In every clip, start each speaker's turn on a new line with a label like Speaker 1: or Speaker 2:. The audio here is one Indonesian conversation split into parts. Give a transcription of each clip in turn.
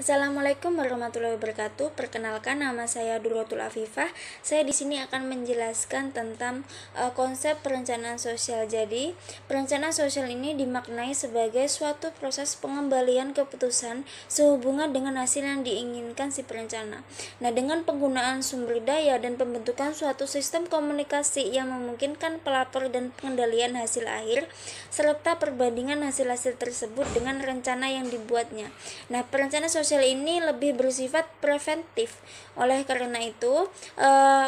Speaker 1: Assalamualaikum warahmatullahi wabarakatuh. Perkenalkan nama saya Durotul Afifah. Saya di sini akan menjelaskan tentang uh, konsep perencanaan sosial. Jadi, perencanaan sosial ini dimaknai sebagai suatu proses pengembalian keputusan sehubungan dengan hasil yang diinginkan si perencana. Nah, dengan penggunaan sumber daya dan pembentukan suatu sistem komunikasi yang memungkinkan pelapor dan pengendalian hasil akhir serta perbandingan hasil-hasil tersebut dengan rencana yang dibuatnya. Nah, perencanaan sosial sosial ini lebih bersifat preventif. Oleh karena itu, eh,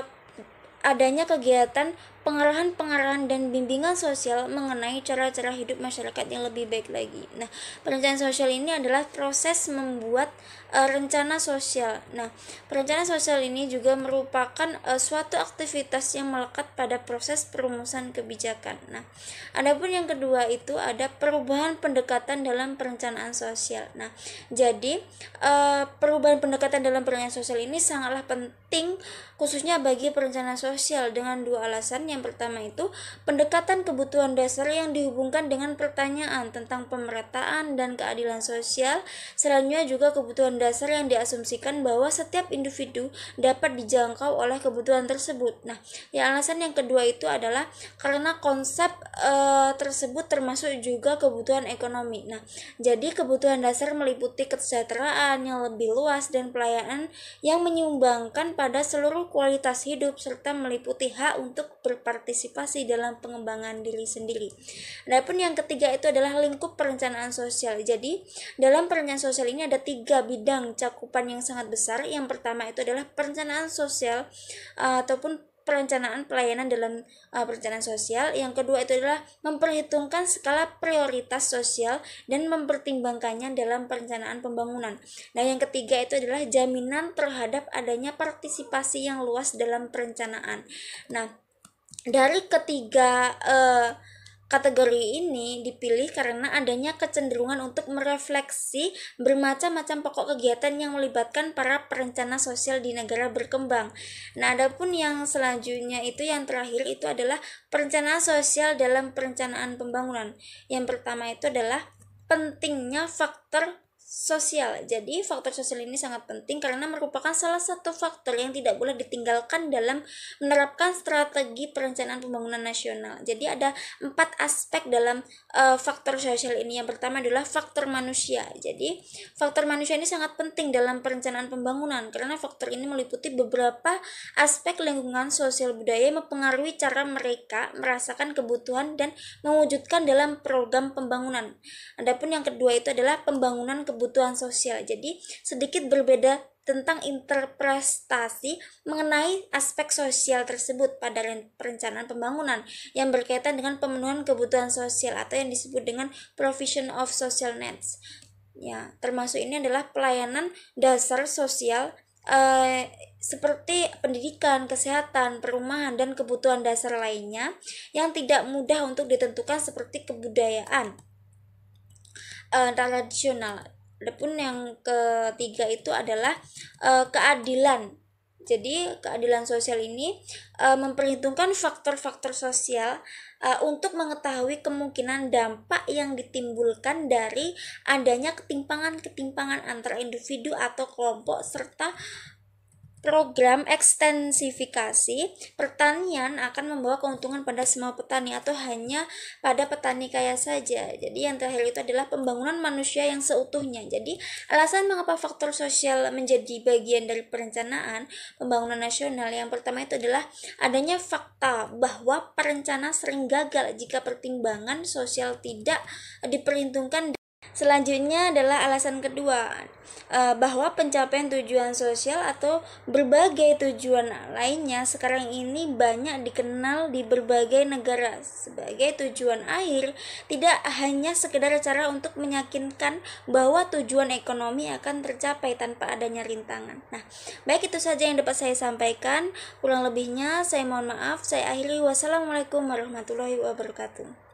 Speaker 1: adanya kegiatan pengarahan-pengarahan dan bimbingan sosial mengenai cara-cara hidup masyarakat yang lebih baik lagi. Nah, perencanaan sosial ini adalah proses membuat uh, rencana sosial. Nah, perencanaan sosial ini juga merupakan uh, suatu aktivitas yang melekat pada proses perumusan kebijakan. Nah, adapun yang kedua itu ada perubahan pendekatan dalam perencanaan sosial. Nah, jadi uh, perubahan pendekatan dalam perencanaan sosial ini sangatlah penting khususnya bagi perencanaan sosial dengan dua alasan yang pertama itu pendekatan kebutuhan dasar yang dihubungkan dengan pertanyaan tentang pemerataan dan keadilan sosial. Selanjutnya juga kebutuhan dasar yang diasumsikan bahwa setiap individu dapat dijangkau oleh kebutuhan tersebut. Nah, ya alasan yang kedua itu adalah karena konsep e, tersebut termasuk juga kebutuhan ekonomi. Nah, jadi kebutuhan dasar meliputi kesejahteraan yang lebih luas dan pelayanan yang menyumbangkan pada seluruh kualitas hidup serta meliputi hak untuk ber berpartisipasi dalam pengembangan diri sendiri. Adapun yang ketiga itu adalah lingkup perencanaan sosial. Jadi, dalam perencanaan sosial ini ada tiga bidang cakupan yang sangat besar. Yang pertama itu adalah perencanaan sosial uh, ataupun perencanaan pelayanan dalam uh, perencanaan sosial. Yang kedua itu adalah memperhitungkan skala prioritas sosial dan mempertimbangkannya dalam perencanaan pembangunan. Nah, yang ketiga itu adalah jaminan terhadap adanya partisipasi yang luas dalam perencanaan. Nah, dari ketiga eh, kategori ini dipilih karena adanya kecenderungan untuk merefleksi bermacam-macam pokok kegiatan yang melibatkan para perencana sosial di negara berkembang. Nah, adapun yang selanjutnya itu yang terakhir itu adalah perencanaan sosial dalam perencanaan pembangunan. Yang pertama itu adalah pentingnya faktor sosial. Jadi faktor sosial ini sangat penting karena merupakan salah satu faktor yang tidak boleh ditinggalkan dalam menerapkan strategi perencanaan pembangunan nasional. Jadi ada empat aspek dalam uh, faktor sosial ini. Yang pertama adalah faktor manusia. Jadi faktor manusia ini sangat penting dalam perencanaan pembangunan karena faktor ini meliputi beberapa aspek lingkungan sosial budaya yang mempengaruhi cara mereka merasakan kebutuhan dan mewujudkan dalam program pembangunan. Adapun yang kedua itu adalah pembangunan kebutuhan sosial. Jadi sedikit berbeda tentang interpretasi mengenai aspek sosial tersebut pada perencanaan pembangunan yang berkaitan dengan pemenuhan kebutuhan sosial atau yang disebut dengan provision of social needs. Ya, termasuk ini adalah pelayanan dasar sosial eh, seperti pendidikan, kesehatan, perumahan dan kebutuhan dasar lainnya yang tidak mudah untuk ditentukan seperti kebudayaan Uh, tradisional Adapun yang ketiga itu adalah uh, keadilan. Jadi keadilan sosial ini uh, memperhitungkan faktor-faktor sosial uh, untuk mengetahui kemungkinan dampak yang ditimbulkan dari adanya ketimpangan-ketimpangan antara individu atau kelompok serta program ekstensifikasi pertanian akan membawa keuntungan pada semua petani atau hanya pada petani kaya saja. Jadi yang terakhir itu adalah pembangunan manusia yang seutuhnya. Jadi alasan mengapa faktor sosial menjadi bagian dari perencanaan pembangunan nasional yang pertama itu adalah adanya fakta bahwa perencana sering gagal jika pertimbangan sosial tidak diperhitungkan Selanjutnya adalah alasan kedua, eh, bahwa pencapaian tujuan sosial atau berbagai tujuan lainnya sekarang ini banyak dikenal di berbagai negara sebagai tujuan akhir tidak hanya sekedar cara untuk meyakinkan bahwa tujuan ekonomi akan tercapai tanpa adanya rintangan. Nah, baik itu saja yang dapat saya sampaikan. Kurang lebihnya saya mohon maaf. Saya akhiri wassalamualaikum warahmatullahi wabarakatuh.